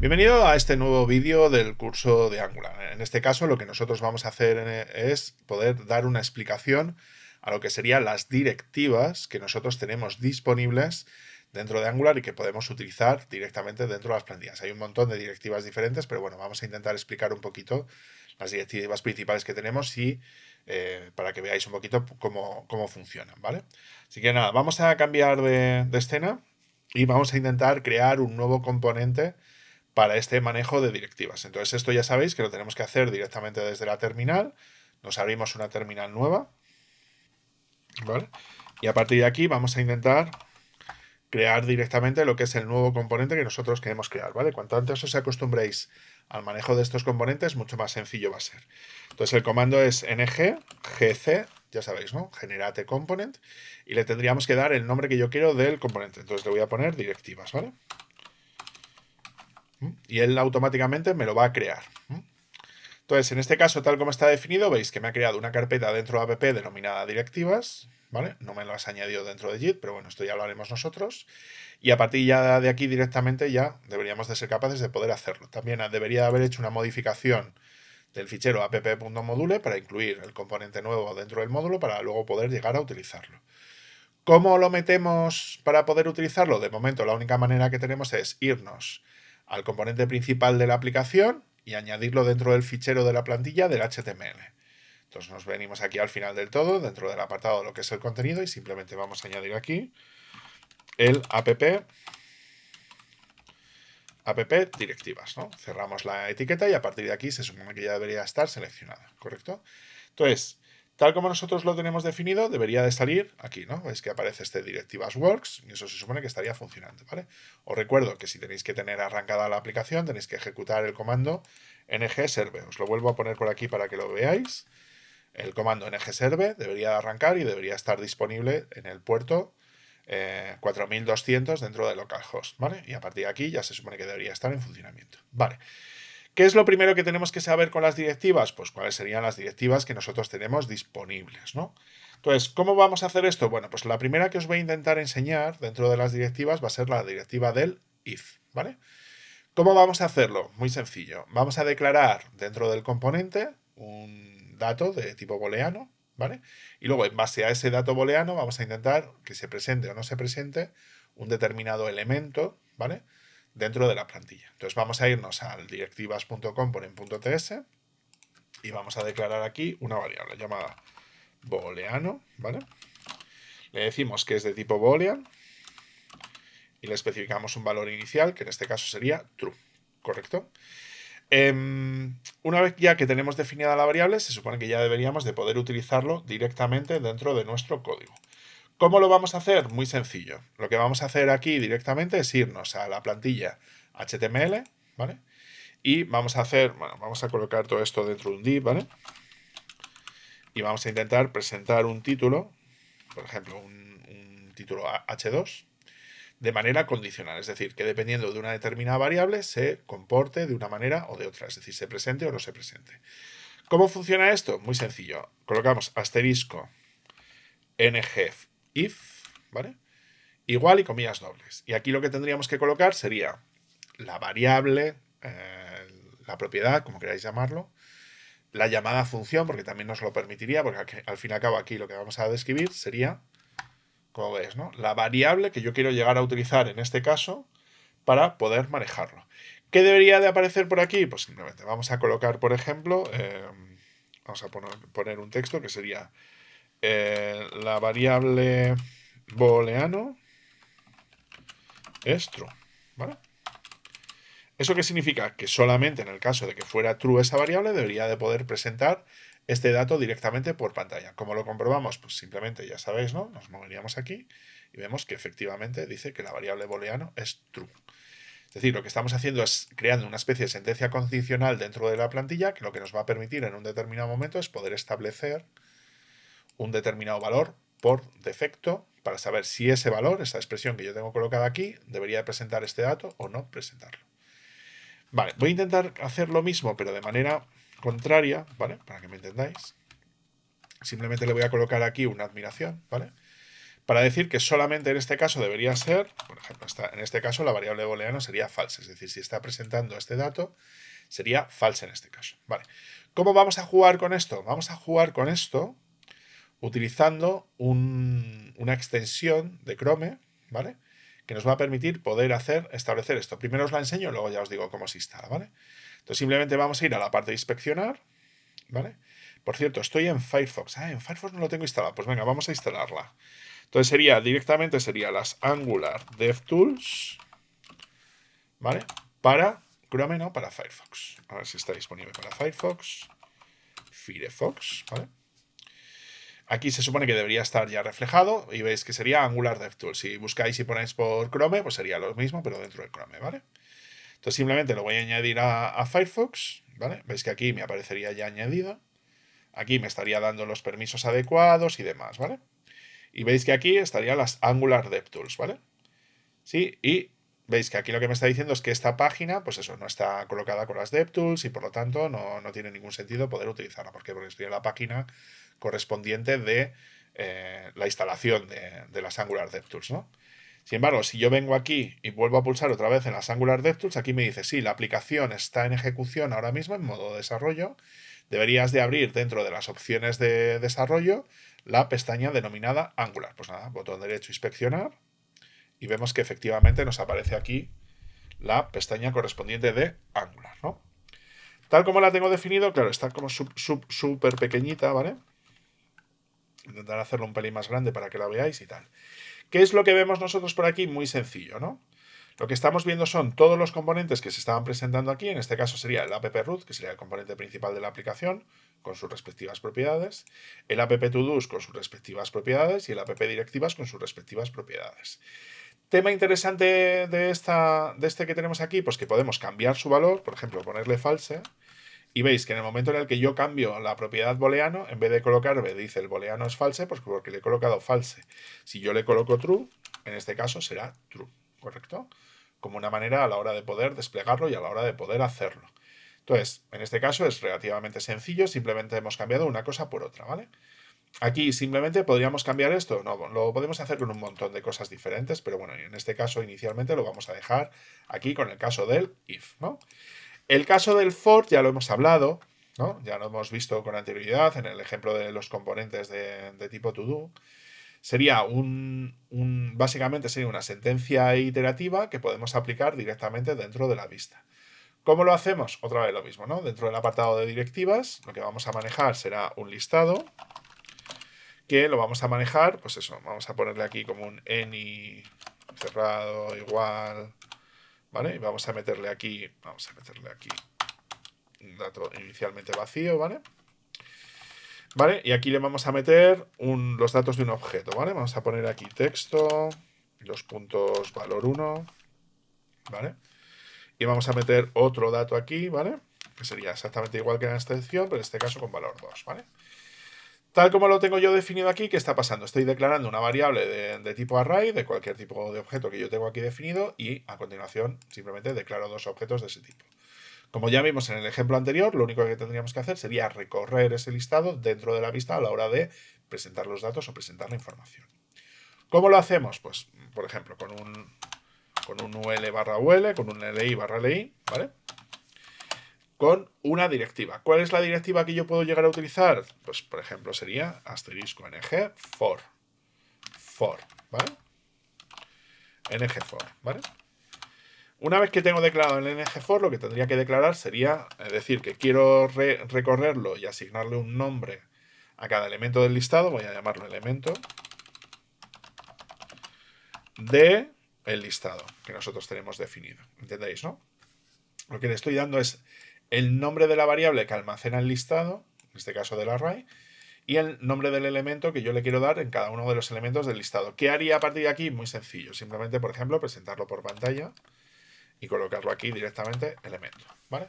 Bienvenido a este nuevo vídeo del curso de Angular. En este caso lo que nosotros vamos a hacer es poder dar una explicación a lo que serían las directivas que nosotros tenemos disponibles dentro de Angular y que podemos utilizar directamente dentro de las plantillas. Hay un montón de directivas diferentes, pero bueno, vamos a intentar explicar un poquito las directivas principales que tenemos y eh, para que veáis un poquito cómo, funcionan, ¿vale? Así que nada, vamos a cambiar de escena y vamos a intentar crear un nuevo componente para este manejo de directivas. Entonces esto ya sabéis que lo tenemos que hacer directamente desde la terminal. Nos abrimos una terminal nueva. Y a partir de aquí vamos a intentar crear directamente lo que es el nuevo componente que nosotros queremos crear. ¿vale? Cuanto antes os acostumbréis al manejo de estos componentes, mucho más sencillo va a ser. Entonces el comando es ng gc, ya sabéis, ¿no? Generate component. Y le tendríamos que dar el nombre que yo quiero del componente. Entonces le voy a poner directivas, ¿vale? vale y él automáticamente me lo va a crear. Entonces, en este caso, tal como está definido, veis que me ha creado una carpeta dentro de app denominada directivas, ¿vale? No me lo has añadido dentro de JIT, pero bueno, esto ya lo haremos nosotros. Y a partir ya de aquí directamente ya deberíamos de ser capaces de poder hacerlo. También debería haber hecho una modificación del fichero app.module para incluir el componente nuevo dentro del módulo para luego poder llegar a utilizarlo. ¿Cómo lo metemos para poder utilizarlo? De momento la única manera que tenemos es irnos al componente principal de la aplicación y añadirlo dentro del fichero de la plantilla del HTML. Entonces nos venimos aquí al final del todo, dentro del apartado de lo que es el contenido, y simplemente vamos a añadir aquí el app, app directivas. ¿no? Cerramos la etiqueta y a partir de aquí se supone que ya debería estar seleccionada, ¿correcto? Entonces, Tal como nosotros lo tenemos definido, debería de salir aquí, ¿no? Es que aparece este Directivas Works y eso se supone que estaría funcionando, ¿vale? Os recuerdo que si tenéis que tener arrancada la aplicación, tenéis que ejecutar el comando ng-serve. Os lo vuelvo a poner por aquí para que lo veáis. El comando ng-serve debería arrancar y debería estar disponible en el puerto 4200 eh, dentro de localhost, ¿vale? Y a partir de aquí ya se supone que debería estar en funcionamiento. Vale. ¿Qué es lo primero que tenemos que saber con las directivas? Pues cuáles serían las directivas que nosotros tenemos disponibles, ¿no? Entonces, ¿cómo vamos a hacer esto? Bueno, pues la primera que os voy a intentar enseñar dentro de las directivas va a ser la directiva del if, ¿vale? ¿Cómo vamos a hacerlo? Muy sencillo. Vamos a declarar dentro del componente un dato de tipo booleano, ¿vale? Y luego, en base a ese dato booleano, vamos a intentar que se presente o no se presente un determinado elemento, ¿vale? dentro de la plantilla. Entonces vamos a irnos al directivas.component.ts y vamos a declarar aquí una variable llamada booleano, Le decimos que es de tipo boolean y le especificamos un valor inicial, que en este caso sería true, ¿correcto? Em, una vez ya que tenemos definida la variable, se supone que ya deberíamos de poder utilizarlo directamente dentro de nuestro código. ¿Cómo lo vamos a hacer? Muy sencillo. Lo que vamos a hacer aquí directamente es irnos a la plantilla HTML, ¿vale? Y vamos a hacer, bueno, vamos a colocar todo esto dentro de un div, ¿vale? Y vamos a intentar presentar un título, por ejemplo, un, un título H2, de manera condicional, es decir, que dependiendo de una determinada variable se comporte de una manera o de otra, es decir, se presente o no se presente. ¿Cómo funciona esto? Muy sencillo. Colocamos asterisco ngf if, ¿vale? Igual y comillas dobles. Y aquí lo que tendríamos que colocar sería la variable, eh, la propiedad, como queráis llamarlo, la llamada función, porque también nos lo permitiría, porque al fin y al cabo aquí lo que vamos a describir sería, como veis, ¿no? la variable que yo quiero llegar a utilizar en este caso para poder manejarlo. ¿Qué debería de aparecer por aquí? Pues simplemente vamos a colocar, por ejemplo, eh, vamos a poner un texto que sería eh, la variable booleano es true, ¿vale? ¿Eso qué significa? Que solamente en el caso de que fuera true esa variable debería de poder presentar este dato directamente por pantalla. ¿Cómo lo comprobamos? Pues simplemente, ya sabéis, ¿no? Nos moveríamos aquí y vemos que efectivamente dice que la variable booleano es true. Es decir, lo que estamos haciendo es creando una especie de sentencia condicional dentro de la plantilla que lo que nos va a permitir en un determinado momento es poder establecer un determinado valor por defecto para saber si ese valor, esa expresión que yo tengo colocada aquí, debería presentar este dato o no presentarlo. Vale, voy a intentar hacer lo mismo, pero de manera contraria, ¿vale? Para que me entendáis. Simplemente le voy a colocar aquí una admiración, ¿vale? Para decir que solamente en este caso debería ser, por ejemplo, en este caso la variable booleana sería falsa, es decir, si está presentando este dato, sería falsa en este caso. Vale. ¿Cómo vamos a jugar con esto? Vamos a jugar con esto utilizando una extensión de Chrome, ¿vale? Que nos va a permitir poder hacer, establecer esto. Primero os la enseño, luego ya os digo cómo se instala, ¿vale? Entonces simplemente vamos a ir a la parte de inspeccionar, ¿vale? Por cierto, estoy en Firefox. Ah, en Firefox no lo tengo instalado. Pues venga, vamos a instalarla. Entonces sería, directamente sería las Angular DevTools, ¿vale? Para Chrome, no, para Firefox. A ver si está disponible para Firefox. Firefox, ¿vale? Aquí se supone que debería estar ya reflejado y veis que sería Angular DevTools. Si buscáis y ponéis por Chrome, pues sería lo mismo, pero dentro de Chrome, ¿vale? Entonces simplemente lo voy a añadir a, Firefox, ¿vale? Veis que aquí me aparecería ya añadido. Aquí me estaría dando los permisos adecuados y demás, ¿vale? Y veis que aquí estarían las Angular DevTools, ¿vale? Sí, y veis que aquí lo que me está diciendo es que esta página, pues eso, no está colocada con las DevTools y por lo tanto no, tiene ningún sentido poder utilizarla. ¿Por qué? Porque estoy la página correspondiente de eh, la instalación de, las Angular DevTools, ¿no? Sin embargo, si yo vengo aquí y vuelvo a pulsar otra vez en las Angular DevTools, aquí me dice, sí, la aplicación está en ejecución ahora mismo en modo desarrollo. Deberías de abrir dentro de las opciones de desarrollo la pestaña denominada Angular. Pues nada, botón derecho, inspeccionar y vemos que efectivamente nos aparece aquí la pestaña correspondiente de Angular, ¿no? Tal como la tengo definido, claro, está como súper pequeñita, ¿vale? Intentar hacerlo un pelín más grande para que la veáis y tal. ¿Qué es lo que vemos nosotros por aquí? Muy sencillo, ¿no? Lo que estamos viendo son todos los componentes que se estaban presentando aquí, en este caso sería el app-root, que sería el componente principal de la aplicación, con sus respectivas propiedades, el app-todos con sus respectivas propiedades y el app-directivas con sus respectivas propiedades. Tema interesante de, esta, de este que tenemos aquí, pues que podemos cambiar su valor, por ejemplo, ponerle false, y veis que en el momento en el que yo cambio la propiedad booleano, en vez de colocar me dice el booleano es false, pues porque le he colocado false. Si yo le coloco true, en este caso será true, ¿correcto? Como una manera a la hora de poder desplegarlo y a la hora de poder hacerlo. Entonces, en este caso es relativamente sencillo, simplemente hemos cambiado una cosa por otra, ¿vale? Aquí simplemente podríamos cambiar esto. No, lo podemos hacer con un montón de cosas diferentes, pero bueno, en este caso inicialmente lo vamos a dejar aquí con el caso del if, ¿no? El caso del for ya lo hemos hablado, ¿no? Ya lo hemos visto con anterioridad en el ejemplo de los componentes de, tipo to do. Sería un, básicamente sería una sentencia iterativa que podemos aplicar directamente dentro de la vista. ¿Cómo lo hacemos? Otra vez lo mismo, ¿no? Dentro del apartado de directivas, lo que vamos a manejar será un listado que lo vamos a manejar, pues eso, vamos a ponerle aquí como un any cerrado, igual, ¿vale? Y vamos a meterle aquí, vamos a meterle aquí un dato inicialmente vacío, ¿vale? ¿Vale? Y aquí le vamos a meter los datos de un objeto, ¿vale? Vamos a poner aquí texto, los puntos valor 1, ¿vale? Y vamos a meter otro dato aquí, ¿vale? Que sería exactamente igual que en esta sección, pero en este caso con valor 2, ¿vale? vale Tal como lo tengo yo definido aquí, ¿qué está pasando? Estoy declarando una variable de, tipo array, de cualquier tipo de objeto que yo tengo aquí definido, y a continuación simplemente declaro dos objetos de ese tipo. Como ya vimos en el ejemplo anterior, lo único que tendríamos que hacer sería recorrer ese listado dentro de la vista a la hora de presentar los datos o presentar la información. ¿Cómo lo hacemos? Pues, por ejemplo, con un, con un ul barra ul, con un li barra li, ¿vale? con una directiva. ¿Cuál es la directiva que yo puedo llegar a utilizar? Pues, por ejemplo, sería asterisco ng for. For, ¿vale? ng for, ¿vale? Una vez que tengo declarado el ng for, lo que tendría que declarar sería es decir que quiero recorrerlo y asignarle un nombre a cada elemento del listado. Voy a llamarlo elemento de el listado que nosotros tenemos definido. ¿Entendéis, no? Lo que le estoy dando es el nombre de la variable que almacena el listado, en este caso del array, y el nombre del elemento que yo le quiero dar en cada uno de los elementos del listado. ¿Qué haría a partir de aquí? Muy sencillo. Simplemente, por ejemplo, presentarlo por pantalla y colocarlo aquí directamente elemento. ¿vale?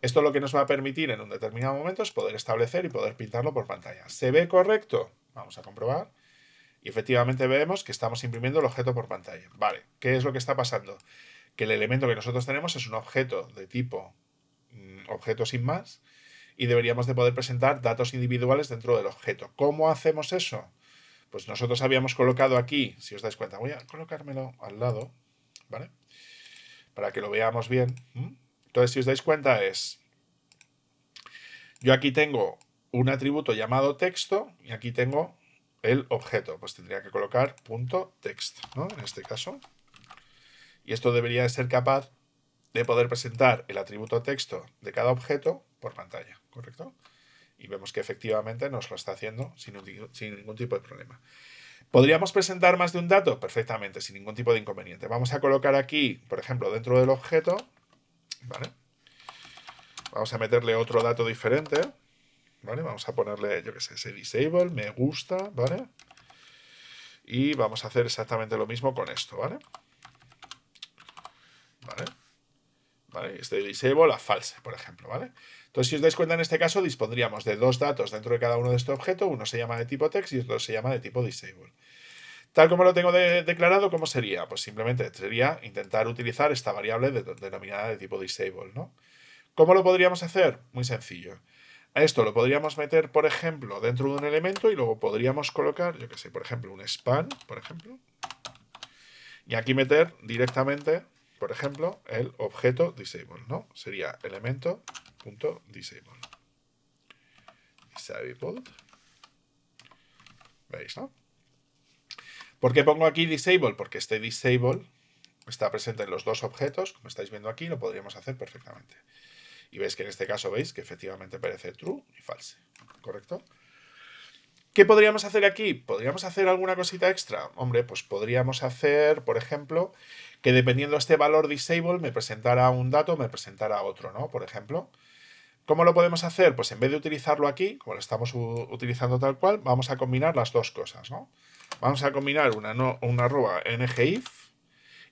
Esto lo que nos va a permitir en un determinado momento es poder establecer y poder pintarlo por pantalla. ¿Se ve correcto? Vamos a comprobar. Y efectivamente vemos que estamos imprimiendo el objeto por pantalla. Vale, ¿qué es lo que está pasando? Que el elemento que nosotros tenemos es un objeto de tipo objeto sin más, y deberíamos de poder presentar datos individuales dentro del objeto. ¿Cómo hacemos eso? Pues nosotros habíamos colocado aquí, si os dais cuenta, voy a colocármelo al lado, ¿vale? Para que lo veamos bien. Entonces, si os dais cuenta, es... Yo aquí tengo un atributo llamado texto y aquí tengo el objeto. Pues tendría que colocar punto text, ¿no? En este caso. Y esto debería ser capaz de poder presentar el atributo texto de cada objeto por pantalla, ¿correcto? Y vemos que efectivamente nos lo está haciendo sin, ningún tipo de problema. ¿Podríamos presentar más de un dato? Perfectamente, sin ningún tipo de inconveniente. Vamos a colocar aquí, por ejemplo, dentro del objeto, ¿vale? Vamos a meterle otro dato diferente, ¿vale? Vamos a ponerle, yo qué sé, ese disable, me gusta, ¿vale? Y vamos a hacer exactamente lo mismo con esto, ¿vale? ¿Vale? Este Este disable a false, por ejemplo, ¿vale? Entonces, si os dais cuenta, en este caso dispondríamos de dos datos dentro de cada uno de estos objetos. Uno se llama de tipo text y otro se llama de tipo disable. Tal como lo tengo declarado, ¿cómo sería? Pues simplemente sería intentar utilizar esta variable denominada de tipo disable, ¿no? ¿Cómo lo podríamos hacer? Muy sencillo. A esto lo podríamos meter, por ejemplo, dentro de un elemento y luego podríamos colocar, yo que sé, por ejemplo, un span, por ejemplo. Y aquí meter directamente por ejemplo, el objeto disable, ¿no? Sería elemento.disable. Disable. ¿Veis, no? ¿Por qué pongo aquí disable? Porque este disable está presente en los dos objetos, como estáis viendo aquí, lo podríamos hacer perfectamente. Y veis que en este caso veis que efectivamente parece true y false, ¿correcto? ¿Qué podríamos hacer aquí? ¿Podríamos hacer alguna cosita extra? Hombre, pues podríamos hacer, por ejemplo, que dependiendo de este valor disable me presentara un dato, me presentara otro, ¿no? Por ejemplo. ¿Cómo lo podemos hacer? Pues en vez de utilizarlo aquí, como lo estamos utilizando tal cual, vamos a combinar las dos cosas, ¿no? Vamos a combinar una, una arroba ngif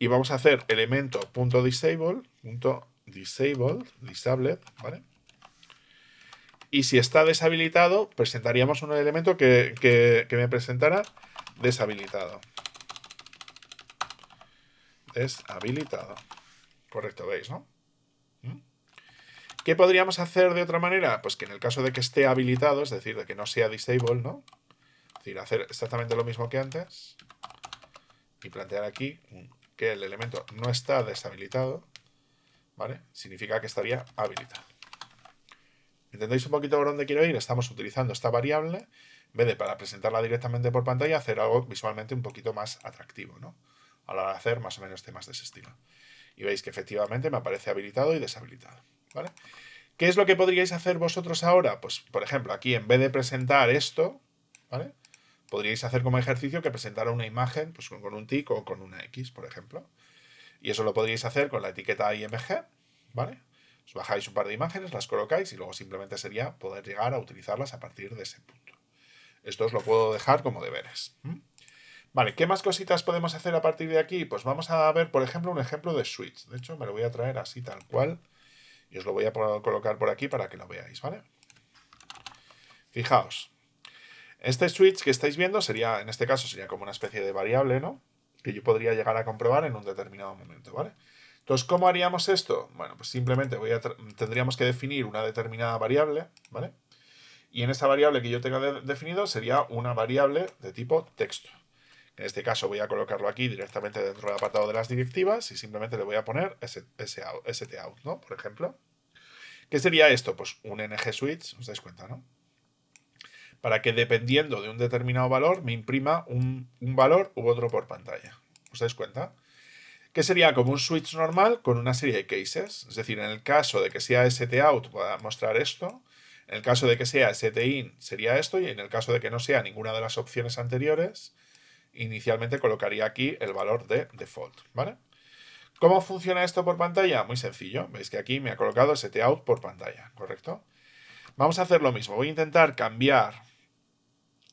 y vamos a hacer elemento.disable, disable, ¿vale? Y si está deshabilitado, presentaríamos un elemento que, me presentara deshabilitado. Deshabilitado. Correcto, veis, ¿no? ¿Mm? ¿Qué podríamos hacer de otra manera? Pues que en el caso de que esté habilitado, es decir, de que no sea disable, ¿no? Es decir, hacer exactamente lo mismo que antes. Y plantear aquí que el elemento no está deshabilitado, ¿vale? Significa que estaría habilitado. ¿Entendéis un poquito por dónde quiero ir? Estamos utilizando esta variable en vez de para presentarla directamente por pantalla, hacer algo visualmente un poquito más atractivo, ¿no? A la hora de hacer más o menos temas de ese estilo. Y veis que efectivamente me aparece habilitado y deshabilitado, ¿vale? ¿Qué es lo que podríais hacer vosotros ahora? Pues, por ejemplo, aquí en vez de presentar esto, ¿vale? Podríais hacer como ejercicio que presentara una imagen pues, con un tic o con una X, por ejemplo. Y eso lo podríais hacer con la etiqueta IMG, ¿vale? Os bajáis un par de imágenes, las colocáis y luego simplemente sería poder llegar a utilizarlas a partir de ese punto. Esto os lo puedo dejar como deberes. Vale, ¿qué más cositas podemos hacer a partir de aquí? Pues vamos a ver, por ejemplo, un ejemplo de switch. De hecho, me lo voy a traer así tal cual y os lo voy a colocar por aquí para que lo veáis, ¿vale? Fijaos, este switch que estáis viendo sería, en este caso, sería como una especie de variable, ¿no? Que yo podría llegar a comprobar en un determinado momento, ¿vale? vale entonces, ¿cómo haríamos esto? Bueno, pues simplemente voy a tendríamos que definir una determinada variable, ¿vale? Y en esta variable que yo tenga definido sería una variable de tipo texto. En este caso voy a colocarlo aquí directamente dentro del apartado de las directivas y simplemente le voy a poner STOUT, ¿no? Por ejemplo. ¿Qué sería esto? Pues un ng switch, os dais cuenta, ¿no? Para que dependiendo de un determinado valor me imprima un, un valor u otro por pantalla. ¿Os dais cuenta? que sería como un switch normal con una serie de cases. Es decir, en el caso de que sea STOUT, voy a mostrar esto. En el caso de que sea STIN, sería esto. Y en el caso de que no sea ninguna de las opciones anteriores, inicialmente colocaría aquí el valor de default. ¿vale? ¿Cómo funciona esto por pantalla? Muy sencillo. Veis que aquí me ha colocado STOUT por pantalla, ¿correcto? Vamos a hacer lo mismo. Voy a intentar cambiar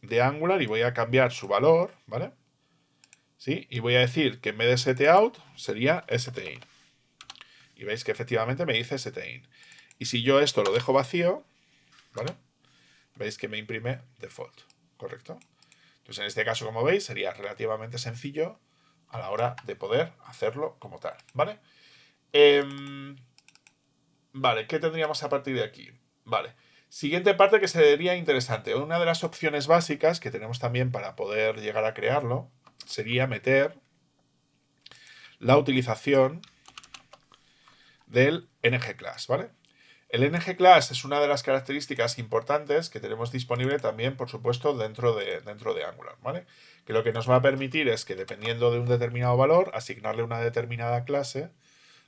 de Angular y voy a cambiar su valor, ¿vale? Y voy a decir que en vez de sería stin. Y veis que efectivamente me dice in Y si yo esto lo dejo vacío, ¿vale? Veis que me imprime default, ¿correcto? Entonces en este caso, como veis, sería relativamente sencillo a la hora de poder hacerlo como tal, ¿vale? Em, vale, ¿qué tendríamos a partir de aquí? Vale, siguiente parte que sería interesante. Una de las opciones básicas que tenemos también para poder llegar a crearlo sería meter la utilización del ngClass, class ¿vale? El ng-class es una de las características importantes que tenemos disponible también, por supuesto, dentro de, dentro de Angular, ¿vale? Que lo que nos va a permitir es que, dependiendo de un determinado valor, asignarle una determinada clase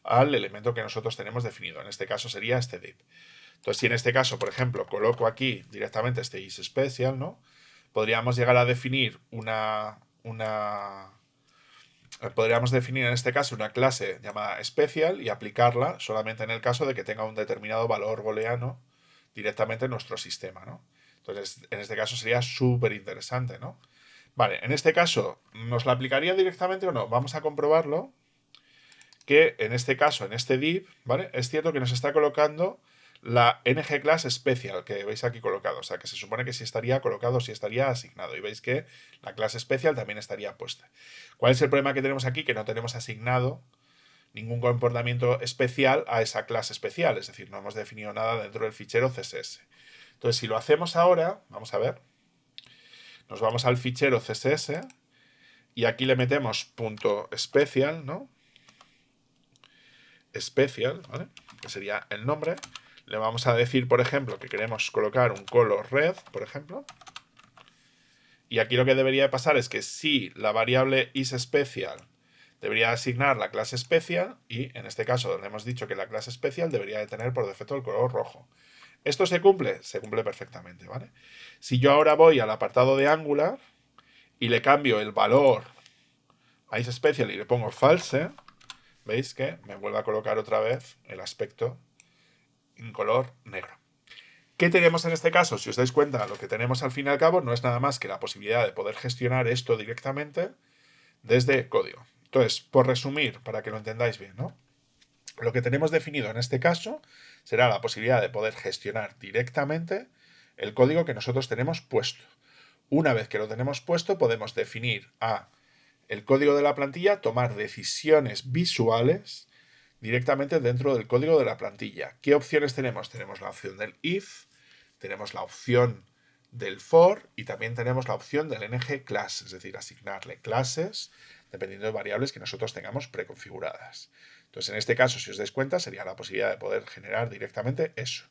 al elemento que nosotros tenemos definido. En este caso sería este div. Entonces, si en este caso, por ejemplo, coloco aquí directamente este isSpecial, ¿no? Podríamos llegar a definir una, una eh, podríamos definir en este caso una clase llamada especial y aplicarla solamente en el caso de que tenga un determinado valor booleano directamente en nuestro sistema, ¿no? Entonces, en este caso sería súper interesante, ¿no? Vale, en este caso, ¿nos la aplicaría directamente o no? Vamos a comprobarlo que en este caso, en este div, ¿vale? Es cierto que nos está colocando la NG Class Special que veis aquí colocado. O sea, que se supone que si estaría colocado, si estaría asignado. Y veis que la clase especial también estaría puesta. ¿Cuál es el problema que tenemos aquí? Que no tenemos asignado ningún comportamiento especial a esa clase especial. Es decir, no hemos definido nada dentro del fichero CSS. Entonces, si lo hacemos ahora, vamos a ver. Nos vamos al fichero CSS y aquí le metemos punto .special, ¿no? Special, ¿vale? Que sería el nombre le vamos a decir, por ejemplo, que queremos colocar un color red, por ejemplo. Y aquí lo que debería pasar es que si la variable isSpecial debería asignar la clase especial y en este caso donde hemos dicho que la clase especial debería de tener por defecto el color rojo. ¿Esto se cumple? Se cumple perfectamente, ¿vale? Si yo ahora voy al apartado de Angular y le cambio el valor a isSpecial y le pongo false, veis que me vuelve a colocar otra vez el aspecto en color negro. ¿Qué tenemos en este caso? Si os dais cuenta, lo que tenemos al fin y al cabo no es nada más que la posibilidad de poder gestionar esto directamente desde código. Entonces, por resumir, para que lo entendáis bien, ¿no? Lo que tenemos definido en este caso será la posibilidad de poder gestionar directamente el código que nosotros tenemos puesto. Una vez que lo tenemos puesto, podemos definir a el código de la plantilla, tomar decisiones visuales directamente dentro del código de la plantilla. ¿Qué opciones tenemos? Tenemos la opción del if, tenemos la opción del for y también tenemos la opción del ng class, es decir, asignarle clases dependiendo de variables que nosotros tengamos preconfiguradas. Entonces, en este caso, si os dais cuenta, sería la posibilidad de poder generar directamente eso.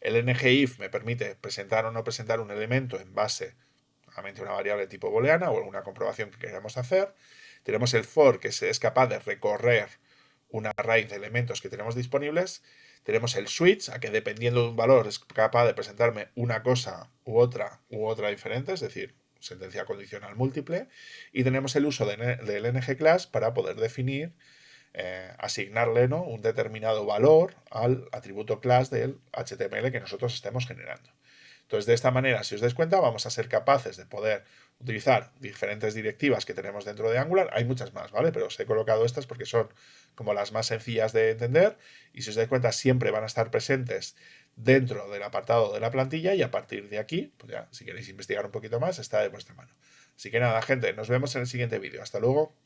El ng if me permite presentar o no presentar un elemento en base a una variable tipo booleana o alguna comprobación que queramos hacer. Tenemos el for, que es capaz de recorrer una raíz de elementos que tenemos disponibles. Tenemos el switch, a que dependiendo de un valor es capaz de presentarme una cosa u otra u otra diferente, es decir, sentencia condicional múltiple. Y tenemos el uso del ng-class para poder definir, eh, asignarle un determinado valor al atributo class del HTML que nosotros estemos generando. Entonces, de esta manera, si os dais cuenta, vamos a ser capaces de poder utilizar diferentes directivas que tenemos dentro de Angular. Hay muchas más, ¿vale? Pero os he colocado estas porque son como las más sencillas de entender y si os dais cuenta siempre van a estar presentes dentro del apartado de la plantilla y a partir de aquí, pues ya, si queréis investigar un poquito más, está de vuestra mano. Así que nada, gente, nos vemos en el siguiente vídeo. Hasta luego.